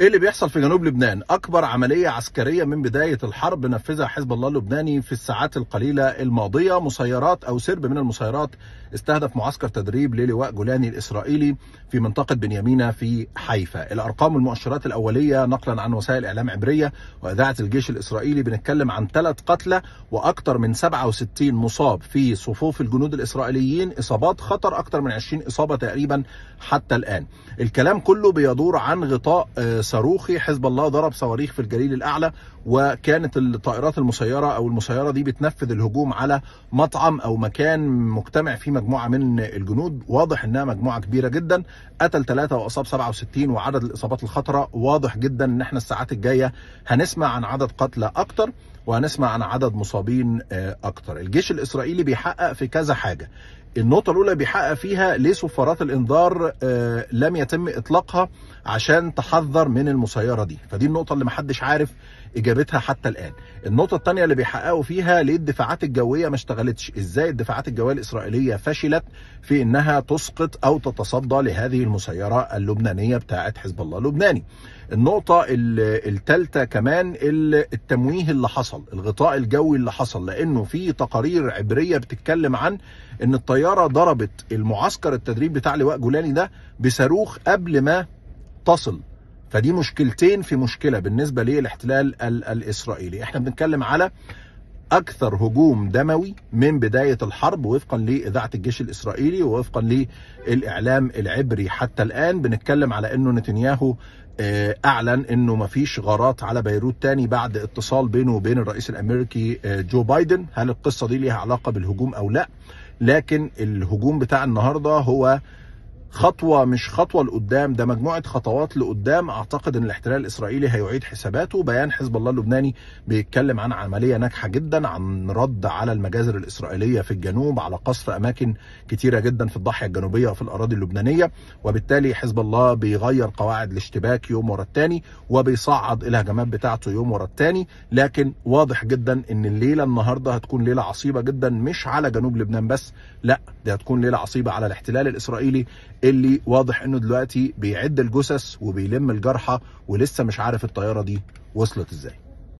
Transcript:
ايه اللي بيحصل في جنوب لبنان اكبر عمليه عسكريه من بدايه الحرب نفذها حزب الله اللبناني في الساعات القليله الماضيه مسيرات او سرب من المسيرات استهدف معسكر تدريب للواء جولاني الاسرائيلي في منطقه بنيامينا في حيفا الارقام والمؤشرات الاوليه نقلا عن وسائل اعلام عبريه واذاعه الجيش الاسرائيلي بنتكلم عن ثلاث قتلى واكثر من 67 مصاب في صفوف الجنود الاسرائيليين اصابات خطر اكثر من 20 اصابه تقريبا حتى الان الكلام كله بيدور عن غطاء آه، صاروخي حزب الله ضرب صواريخ في الجليل الاعلى وكانت الطائرات المسيره او المسيره دي بتنفذ الهجوم على مطعم او مكان مجتمع فيه مجموعه من الجنود واضح انها مجموعه كبيره جدا قتل ثلاثه واصاب 67 وعدد الاصابات الخطره واضح جدا ان احنا الساعات الجايه هنسمع عن عدد قتلى اكتر وهنسمع عن عدد مصابين آه، اكتر الجيش الاسرائيلي بيحقق في كذا حاجه النقطة الأولى بيحقق فيها ليه صفارات الإنذار آه، لم يتم إطلاقها عشان تحذر من المسيرة دي فدي النقطة اللي محدش عارف إجابتها حتى الآن النقطة الثانية اللي بيحققوا فيها ليه الدفاعات الجوية ما اشتغلتش إزاي الدفاعات الجوية الإسرائيلية فشلت في إنها تسقط أو تتصدى لهذه المسيرة اللبنانية بتاعة حزب الله اللبناني النقطة الثالثة كمان التمويه اللي حصل حصل الغطاء الجوي اللي حصل لانه في تقارير عبريه بتتكلم عن ان الطياره ضربت المعسكر التدريب بتاع لواء جولاني ده بصاروخ قبل ما تصل فدي مشكلتين في مشكله بالنسبه للاحتلال الاسرائيلي احنا بنتكلم على اكثر هجوم دموي من بدايه الحرب وفقا لاذاعه الجيش الاسرائيلي ووفقا للاعلام العبري حتى الان بنتكلم على انه نتنياهو آه، اعلن انه ما فيش غارات على بيروت تاني بعد اتصال بينه وبين الرئيس الامريكي آه، جو بايدن هل القصه دي ليها علاقه بالهجوم او لا لكن الهجوم بتاع النهارده هو خطوه مش خطوه لقدام ده مجموعه خطوات لقدام اعتقد ان الاحتلال الاسرائيلي هيعيد حساباته بيان حزب الله اللبناني بيتكلم عن عمليه ناجحه جدا عن رد على المجازر الاسرائيليه في الجنوب على قصف اماكن كتيره جدا في الضاحيه الجنوبيه وفي الاراضي اللبنانيه وبالتالي حزب الله بيغير قواعد الاشتباك يوم ورا الثاني وبيصعد الهجمات بتاعته يوم ورا الثاني لكن واضح جدا ان الليله النهارده هتكون ليله عصيبه جدا مش على جنوب لبنان بس لا دي هتكون ليله عصيبه على الاحتلال الاسرائيلي اللي واضح انه دلوقتي بيعد الجثث وبيلم الجرحى ولسه مش عارف الطياره دي وصلت ازاي